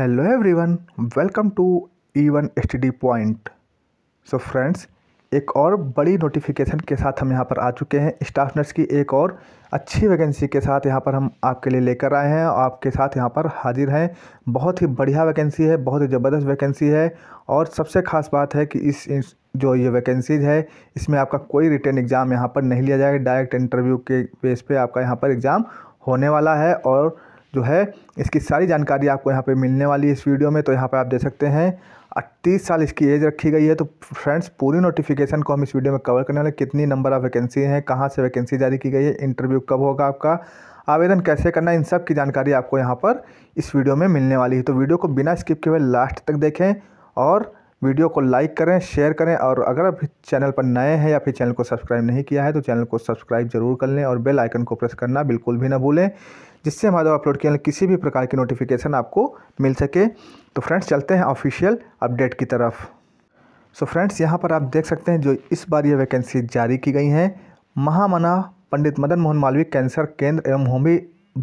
hello everyone welcome to e1 std point so friends एक और बड़ी नोटिफिकेशन के साथ हम यहाँ पर आ चुके हैं स्टाफ नर्स की एक और अच्छी वैकेंसी के साथ यहाँ पर हम आपके लिए लेकर आए हैं और आपके साथ यहाँ पर हाजिर हैं बहुत ही बढ़िया वैकेंसी है बहुत ही ज़बरदस्त वैकेंसी है और सबसे ख़ास बात है कि इस, इस जो ये वैकेंसीज है इसमें आपका कोई रिटर्न एग्ज़ाम यहाँ पर नहीं लिया जाएगा डायरेक्ट इंटरव्यू के बेस पर आपका यहाँ पर एग्ज़ाम होने वाला है और जो है इसकी सारी जानकारी आपको यहाँ पर मिलने वाली है इस वीडियो में तो यहाँ पर आप देख सकते हैं अट्ठीस साल इसकी एज रखी गई है तो फ्रेंड्स पूरी नोटिफिकेशन को हम इस वीडियो में कवर करने वाले कितनी नंबर ऑफ वैकेंसी हैं कहाँ से वैकेंसी जारी की गई है इंटरव्यू कब होगा आपका आवेदन कैसे करना इन सब की जानकारी आपको यहाँ पर इस वीडियो में मिलने वाली है तो वीडियो को बिना स्किप किए हुए लास्ट तक देखें और वीडियो को लाइक करें शेयर करें और अगर आप चैनल पर नए हैं या फिर चैनल को सब्सक्राइब नहीं किया है तो चैनल को सब्सक्राइब जरूर कर लें और बेल आइकन को प्रेस करना बिल्कुल भी ना भूलें जिससे हमारे अपलोड किए किसी भी प्रकार की नोटिफिकेशन आपको मिल सके तो फ्रेंड्स चलते हैं ऑफिशियल अपडेट की तरफ सो फ्रेंड्स यहाँ पर आप देख सकते हैं जो इस बार ये वैकेंसी जारी की गई हैं महामना पंडित मदन मोहन मालवीय कैंसर केंद्र एवं होमी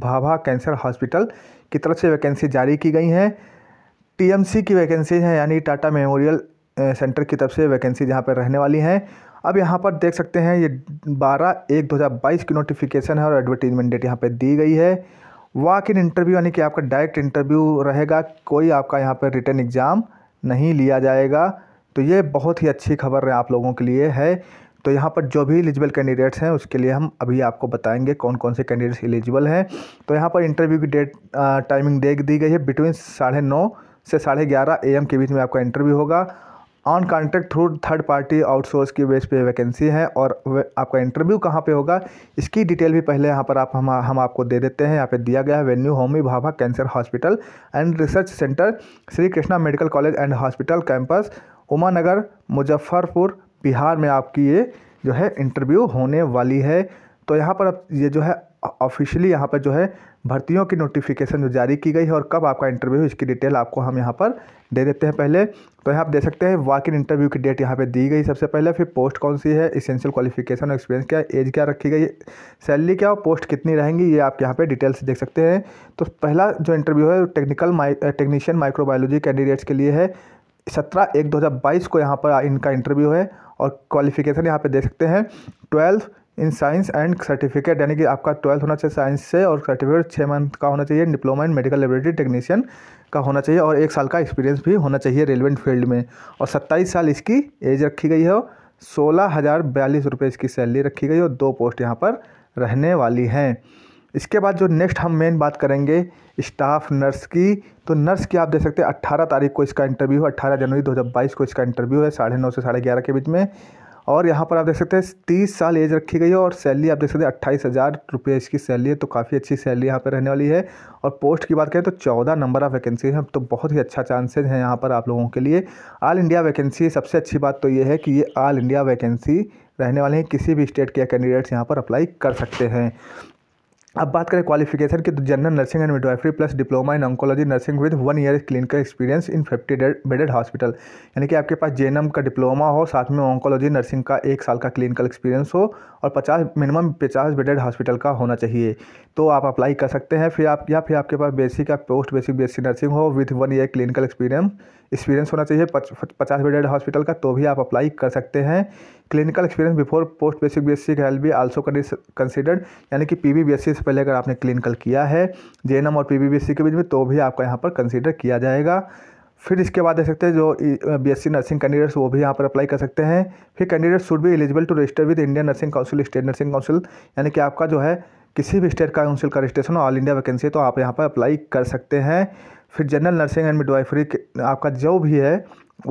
भाभा कैंसर हॉस्पिटल की तरफ से वैकेंसी जारी की गई हैं टीएमसी की वैकेंसी हैं यानी टाटा मेमोरियल सेंटर की तरफ से वैकेंसी यहाँ पर रहने वाली हैं अब यहाँ पर देख सकते हैं ये बारह एक दो हज़ार बाईस की नोटिफिकेशन है और एडवर्टीजमेंट डेट यहाँ पर दी गई है वाक इन इंटरव्यू यानी कि आपका डायरेक्ट इंटरव्यू रहेगा कोई आपका यहाँ पर रिटर्न एग्ज़ाम नहीं लिया जाएगा तो ये बहुत ही अच्छी खबर है आप लोगों के लिए है तो यहाँ पर जो भी एलिजिबल कैंडिडेट्स हैं उसके लिए हम अभी आपको बताएंगे कौन कौन से कैंडिडेट्स एलिजिबल हैं तो यहाँ पर इंटरव्यू की डेट टाइमिंग देख दी गई है बिटवीन साढ़े नौ से साढ़े ग्यारह ए के बीच में आपका इंटरव्यू होगा on contract through third party outsource की बेस पे वैकेंसी है और आपका इंटरव्यू कहाँ पे होगा इसकी डिटेल भी पहले यहाँ पर आप हम हम आपको दे देते हैं यहाँ पे दिया गया है venue Homi Bhabha cancer hospital and research centre Shri Krishna medical college and hospital campus Uma Nagar Muzaffarpur Bihar में आपकी ये जो है इंटरव्यू होने वाली है तो यहाँ पर अब ये जो है ऑफिशियली यहाँ पर जो है भर्तियों की नोटिफिकेशन जो जारी की गई है और कब आपका इंटरव्यू इसकी डिटेल आपको हम यहाँ पर दे देते हैं पहले तो यहाँ आप देख सकते हैं वाक इन इंटरव्यू की डेट यहाँ पे दी गई सबसे पहले फिर पोस्ट कौन सी है इसेंशियल क्वालिफिकेशन और एक्सपीरियंस क्या एज क्या रखी गई सैलरी क्या और पोस्ट कितनी रहेंगी ये आप यहाँ पर डिटेल्स देख सकते हैं तो पहला जो इंटरव्यू है technical my technician microbiology candidates के लिए है सत्रह एक दो को यहाँ पर इनका इंटरव्यू है और क्वालिफिकेशन यहाँ पर देख सकते हैं twelfth in science and certificate यानी कि आपका ट्वेल्थ होना चाहिए साइंस से और सर्टिफिकेट छः मंथ का होना चाहिए diploma in medical laboratory technician का होना चाहिए और एक साल का एक्सपीरियंस भी होना चाहिए रेलिवेंट फील्ड में और सत्ताईस साल इसकी एज रखी गई है सोलह हज़ार बयालीस रुपये इसकी सैलरी रखी गई और दो पोस्ट यहाँ पर रहने वाली हैं इसके बाद जो नेक्स्ट हम मेन बात करेंगे स्टाफ नर्स की तो नर्स की आप देख सकते हैं अट्ठारह तारीख को इसका इंटरव्यू है अट्ठारह जनवरी दो को इसका इंटरव्यू है साढ़े नौ से साढ़े ग्यारह के बीच में और यहाँ पर आप देख सकते हैं तीस साल एज रखी गई है और सैलरी आप देख सकते हैं अट्ठाईस हज़ार रुपये इसकी सैलरी है तो काफ़ी अच्छी सैलरी यहाँ पर रहने वाली है और पोस्ट की बात करें तो चौदह नंबर ऑफ वैकेंसी है तो बहुत ही अच्छा चांसेज हैं यहाँ पर आप लोगों के लिए ऑल इंडिया वैकेंसी सबसे अच्छी बात तो ये है कि ये ऑल इंडिया वैकेंसी रहने वाले हैं किसी भी स्टेट के कैंडिडेट्स यहाँ पर अप्लाई कर सकते हैं अब बात करें क्वालिफिकेशन की तो general nursing and midwifery plus diploma in oncology nursing with one year clinical experience in fifty bedded hospital यानी कि आपके पास जे का डिप्लोमा हो साथ में ऑन्कोलॉजी नर्सिंग का एक साल का क्लिनिकल एक्सपीरियंस हो और पचास मिनिमम पचास बेडेड हॉस्पिटल का होना चाहिए तो आप अप्लाई कर सकते हैं फिर आप या फिर आपके पास बेसिक या पोस्ट बेसिक बी नर्सिंग हो with one year clinical experience experience होना चाहिए पचास बेडेड हॉस्पिटल का तो भी आप अप्लाई कर सकते हैं clinical experience before post basic B S C help be also considered यानी कि पी बी बी से पहले अगर आपने क्लिनिकल किया है जे और पी बी के बीच में तो भी आपका यहाँ पर कंसिडर किया जाएगा फिर इसके बाद देख सकते हैं जो सी नर्सिंग कैंडिडेट्स वो भी यहाँ पर अप्लाई कर सकते हैं फिर कैंडिडेट शुड भी eligible to register with Indian nursing council state nursing council यानी कि आपका जो है किसी भी स्टेट काउंसिल का रजिस्ट्रेशन ऑल इंडिया वैकेंसी है तो आप यहाँ पर अप्लाई कर सकते हैं फिर जनरल नर्सिंग एंड मिडवाइफरी आपका जो भी है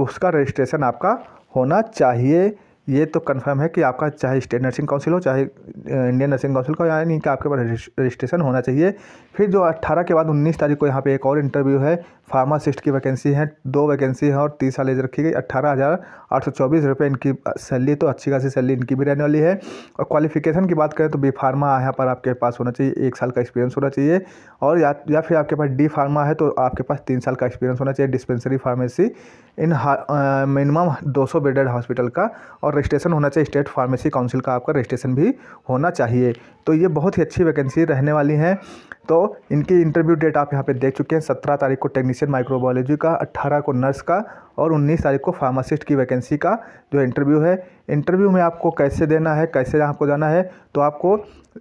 उसका रजिस्ट्रेशन आपका होना चाहिए ये तो कंफर्म है कि आपका चाहे स्टेट नर्सिंग काउंसिल हो चाहे इंडियन नर्सिंग काउंसिल का यानी कि आपके पास रजिस्ट्रेशन होना चाहिए फिर जो 18 के बाद 19 तारीख को यहाँ पे एक और इंटरव्यू है फार्मासिस्ट की वैकेंसी है दो वैकेंसी है और तीस साल एज रखी गई अट्ठारह हज़ार आठ सौ चौबीस रुपये इनकी सैलरी तो अच्छी खासी सैलरी इनकी भी रहने वाली है और क्वालिफिकेशन की बात करें तो बी फार्मा यहाँ पर आपके पास होना चाहिए एक साल का एक्सपीरियंस होना चाहिए और या फिर आपके पास डी फार्मा है तो आपके पास तीन साल का एक्सपीरियंस होना चाहिए dispensary pharmacy in minimum 200 bedded hospital का और रजिस्ट्रेशन होना चाहिए स्टेट फार्मेसी काउंसिल का आपका रजिस्ट्रेशन भी होना चाहिए तो ये बहुत ही अच्छी वैकेंसी रहने वाली हैं तो इनकी इंटरव्यू डेट आप यहाँ पे देख चुके हैं सत्रह तारीख को टेक्नीशियन माइक्रोबायोलॉजी का अट्ठारह को नर्स का और उन्नीस तारीख को फार्मासिस्ट की वैकेंसी का जो इंटरव्यू है इंटरव्यू में आपको कैसे देना है कैसे आपको जाना है तो आपको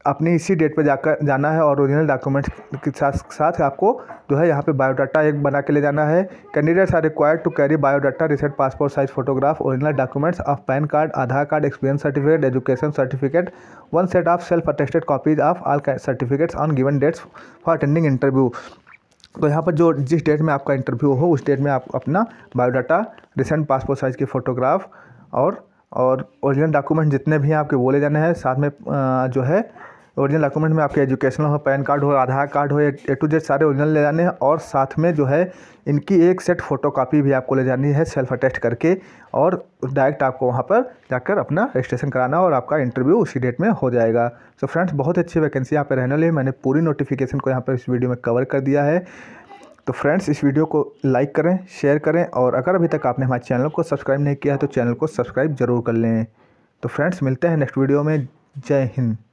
अपनी इसी डेट पर जाकर जाना है और ओरिजिनल डॉक्यूमेंट्स के साथ साथ आपको जो है यहाँ पे बायोडाटा एक बना के ले जाना है candidates are required to carry biodata recent passport size photograph original documents of pan card Aadhaar card experience certificate education certificate one set of self attested copies of all certificates on given dates for attending interview तो यहाँ पर जो जिस date में आपका interview हो उस date में आप अपना बायोडाटा रिसेंट पासपोर्ट साइज़ की फ़ोटोग्राफ और और ओरिजिनल डॉक्यूमेंट जितने भी हैं आपके वो ले जाने हैं साथ में जो है ओरिजिनल डॉक्यूमेंट में आपके एजुकेशनल हो पैन कार्ड हो आधार कार्ड हो ए टू जेड सारे ओरिजिनल ले जाने हैं और साथ में जो है इनकी एक सेट फ़ोटो कापी भी आपको ले जानी है सेल्फ अटेस्ट करके और डायरेक्ट आपको वहाँ पर जाकर अपना रजिस्ट्रेशन कराना और आपका इंटरव्यू उसी डेट में हो जाएगा सो so फ्रेंड्स बहुत अच्छी वैकेंसी यहाँ पर रहने लगी मैंने पूरी नोटिफिकेशन को यहाँ पर इस वीडियो में कवर कर दिया है तो फ्रेंड्स इस वीडियो को लाइक करें शेयर करें और अगर अभी तक आपने हमारे चैनल को सब्सक्राइब नहीं किया है तो चैनल को सब्सक्राइब जरूर कर लें तो फ्रेंड्स मिलते हैं नेक्स्ट वीडियो में जय हिंद